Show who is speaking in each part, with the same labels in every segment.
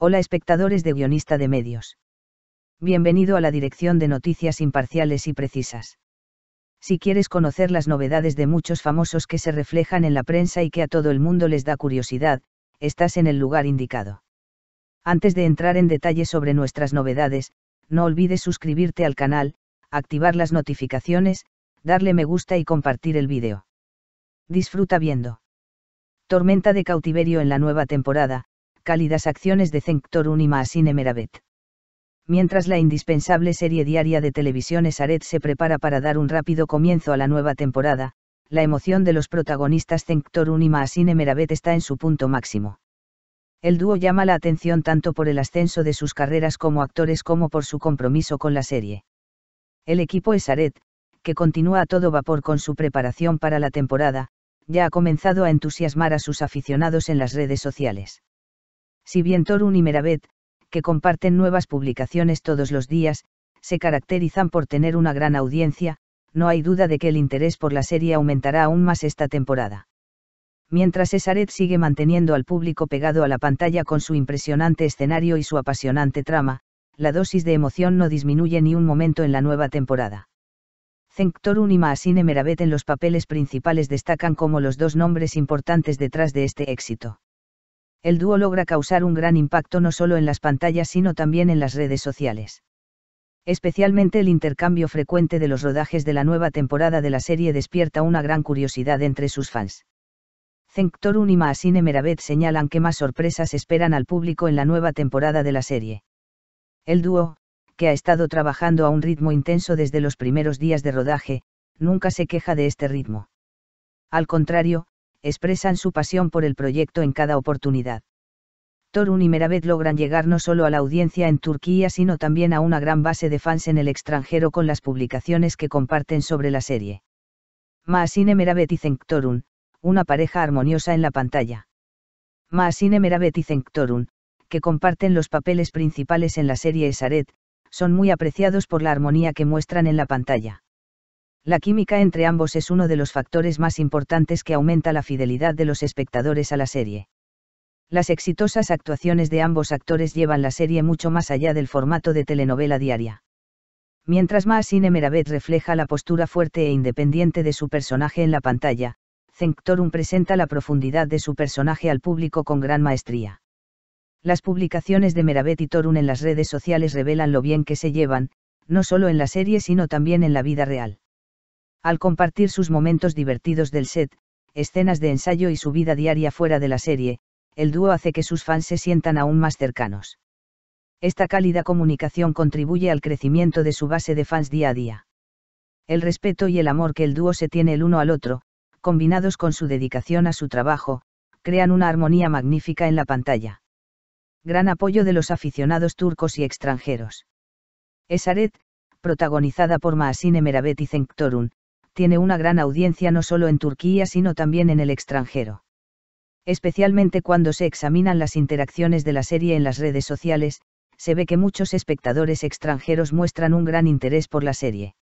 Speaker 1: Hola espectadores de Guionista de Medios. Bienvenido a la dirección de noticias imparciales y precisas. Si quieres conocer las novedades de muchos famosos que se reflejan en la prensa y que a todo el mundo les da curiosidad, estás en el lugar indicado. Antes de entrar en detalle sobre nuestras novedades, no olvides suscribirte al canal, activar las notificaciones, darle me gusta y compartir el vídeo. Disfruta viendo. Tormenta de cautiverio en la nueva temporada, cálidas acciones de Unima y Maasine Meravet. Mientras la indispensable serie diaria de televisión Esaret se prepara para dar un rápido comienzo a la nueva temporada, la emoción de los protagonistas Unima y Maasine Meravet está en su punto máximo. El dúo llama la atención tanto por el ascenso de sus carreras como actores como por su compromiso con la serie. El equipo Esaret, que continúa a todo vapor con su preparación para la temporada, ya ha comenzado a entusiasmar a sus aficionados en las redes sociales. Si bien Torun y Meravet, que comparten nuevas publicaciones todos los días, se caracterizan por tener una gran audiencia, no hay duda de que el interés por la serie aumentará aún más esta temporada. Mientras Esaret sigue manteniendo al público pegado a la pantalla con su impresionante escenario y su apasionante trama, la dosis de emoción no disminuye ni un momento en la nueva temporada. Torun y Maasine Meravet en los papeles principales destacan como los dos nombres importantes detrás de este éxito el dúo logra causar un gran impacto no solo en las pantallas sino también en las redes sociales. Especialmente el intercambio frecuente de los rodajes de la nueva temporada de la serie despierta una gran curiosidad entre sus fans. Unima y Maasine Meravet señalan que más sorpresas esperan al público en la nueva temporada de la serie. El dúo, que ha estado trabajando a un ritmo intenso desde los primeros días de rodaje, nunca se queja de este ritmo. Al contrario, expresan su pasión por el proyecto en cada oportunidad. Torun y Meravet logran llegar no solo a la audiencia en Turquía, sino también a una gran base de fans en el extranjero con las publicaciones que comparten sobre la serie. Maasine Meravet y Torun, una pareja armoniosa en la pantalla. Maasine Meravet y Torun, que comparten los papeles principales en la serie Esaret, son muy apreciados por la armonía que muestran en la pantalla. La química entre ambos es uno de los factores más importantes que aumenta la fidelidad de los espectadores a la serie. Las exitosas actuaciones de ambos actores llevan la serie mucho más allá del formato de telenovela diaria. Mientras más Cine Meravet refleja la postura fuerte e independiente de su personaje en la pantalla, Zenctorum presenta la profundidad de su personaje al público con gran maestría. Las publicaciones de Meravet y Torun en las redes sociales revelan lo bien que se llevan, no solo en la serie sino también en la vida real al compartir sus momentos divertidos del set, escenas de ensayo y su vida diaria fuera de la serie, el dúo hace que sus fans se sientan aún más cercanos. Esta cálida comunicación contribuye al crecimiento de su base de fans día a día. El respeto y el amor que el dúo se tiene el uno al otro, combinados con su dedicación a su trabajo, crean una armonía magnífica en la pantalla. Gran apoyo de los aficionados turcos y extranjeros. Esaret, protagonizada por Maasine Meravet y tiene una gran audiencia no solo en Turquía sino también en el extranjero. Especialmente cuando se examinan las interacciones de la serie en las redes sociales, se ve que muchos espectadores extranjeros muestran un gran interés por la serie.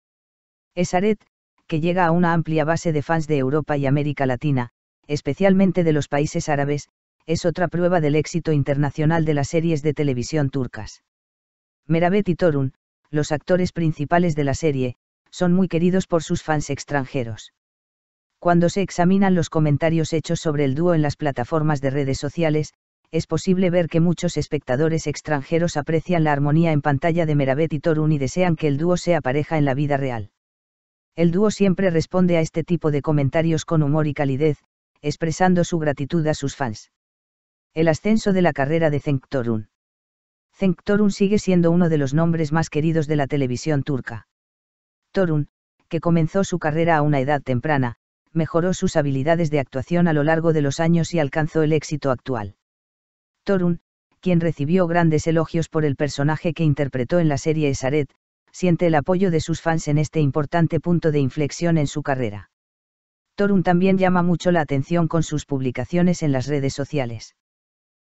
Speaker 1: Esaret, que llega a una amplia base de fans de Europa y América Latina, especialmente de los países árabes, es otra prueba del éxito internacional de las series de televisión turcas. Meravet y Torun, los actores principales de la serie, son muy queridos por sus fans extranjeros. Cuando se examinan los comentarios hechos sobre el dúo en las plataformas de redes sociales, es posible ver que muchos espectadores extranjeros aprecian la armonía en pantalla de Meravet y Torun y desean que el dúo sea pareja en la vida real. El dúo siempre responde a este tipo de comentarios con humor y calidez, expresando su gratitud a sus fans. El ascenso de la carrera de Cenk Torun. Cenk Torun sigue siendo uno de los nombres más queridos de la televisión turca. Torun, que comenzó su carrera a una edad temprana, mejoró sus habilidades de actuación a lo largo de los años y alcanzó el éxito actual. Torun, quien recibió grandes elogios por el personaje que interpretó en la serie Esaret, siente el apoyo de sus fans en este importante punto de inflexión en su carrera. Torun también llama mucho la atención con sus publicaciones en las redes sociales.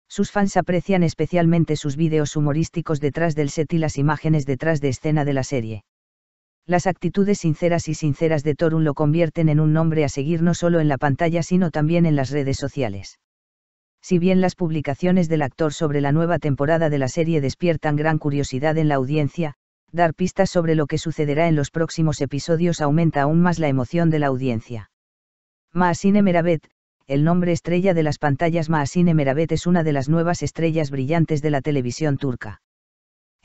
Speaker 1: Sus fans aprecian especialmente sus vídeos humorísticos detrás del set y las imágenes detrás de escena de la serie las actitudes sinceras y sinceras de Torun lo convierten en un nombre a seguir no solo en la pantalla sino también en las redes sociales. Si bien las publicaciones del actor sobre la nueva temporada de la serie despiertan gran curiosidad en la audiencia, dar pistas sobre lo que sucederá en los próximos episodios aumenta aún más la emoción de la audiencia. Maasine Meravet, el nombre estrella de las pantallas Maasine Meravet es una de las nuevas estrellas brillantes de la televisión turca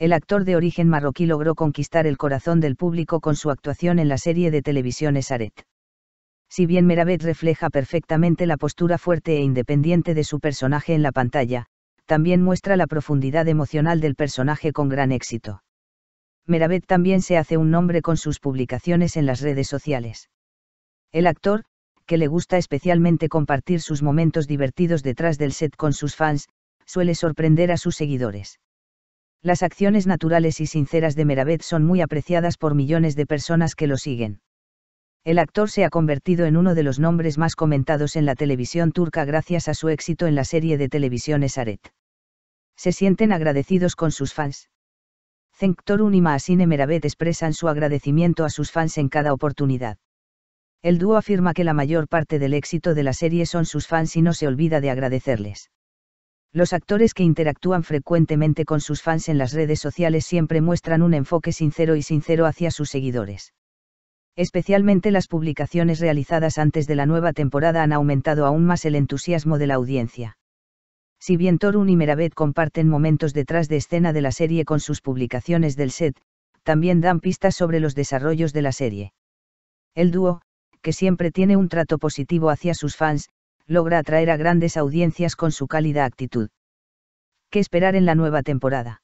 Speaker 1: el actor de origen marroquí logró conquistar el corazón del público con su actuación en la serie de televisión Esaret. Si bien Meravet refleja perfectamente la postura fuerte e independiente de su personaje en la pantalla, también muestra la profundidad emocional del personaje con gran éxito. Meravet también se hace un nombre con sus publicaciones en las redes sociales. El actor, que le gusta especialmente compartir sus momentos divertidos detrás del set con sus fans, suele sorprender a sus seguidores las acciones naturales y sinceras de Meravet son muy apreciadas por millones de personas que lo siguen. El actor se ha convertido en uno de los nombres más comentados en la televisión turca gracias a su éxito en la serie de televisión Esaret. Se sienten agradecidos con sus fans. Torun y Maasine Meravet expresan su agradecimiento a sus fans en cada oportunidad. El dúo afirma que la mayor parte del éxito de la serie son sus fans y no se olvida de agradecerles. Los actores que interactúan frecuentemente con sus fans en las redes sociales siempre muestran un enfoque sincero y sincero hacia sus seguidores. Especialmente las publicaciones realizadas antes de la nueva temporada han aumentado aún más el entusiasmo de la audiencia. Si bien Torun y Meravet comparten momentos detrás de escena de la serie con sus publicaciones del set, también dan pistas sobre los desarrollos de la serie. El dúo, que siempre tiene un trato positivo hacia sus fans, logra atraer a grandes audiencias con su cálida actitud. ¿Qué esperar en la nueva temporada?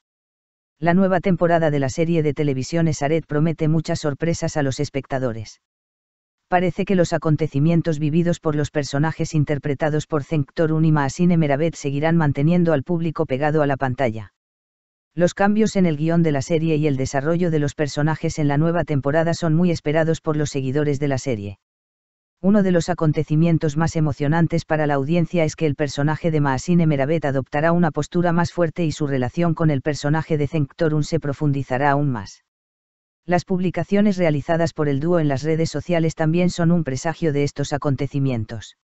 Speaker 1: La nueva temporada de la serie de televisión Esaret promete muchas sorpresas a los espectadores. Parece que los acontecimientos vividos por los personajes interpretados por Unima y Maasine Meravet seguirán manteniendo al público pegado a la pantalla. Los cambios en el guión de la serie y el desarrollo de los personajes en la nueva temporada son muy esperados por los seguidores de la serie. Uno de los acontecimientos más emocionantes para la audiencia es que el personaje de Maasine Meravet adoptará una postura más fuerte y su relación con el personaje de Zenktorun se profundizará aún más. Las publicaciones realizadas por el dúo en las redes sociales también son un presagio de estos acontecimientos.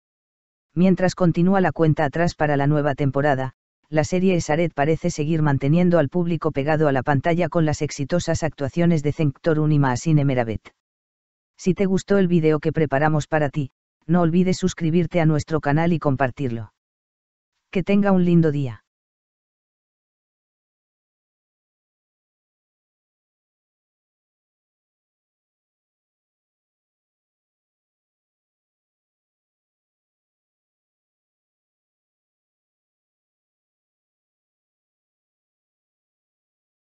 Speaker 1: Mientras continúa la cuenta atrás para la nueva temporada, la serie Esaret parece seguir manteniendo al público pegado a la pantalla con las exitosas actuaciones de Zenktorun y Maasine Meravet. Si te gustó el video que preparamos para ti, no olvides suscribirte a nuestro canal y compartirlo. Que tenga un lindo día.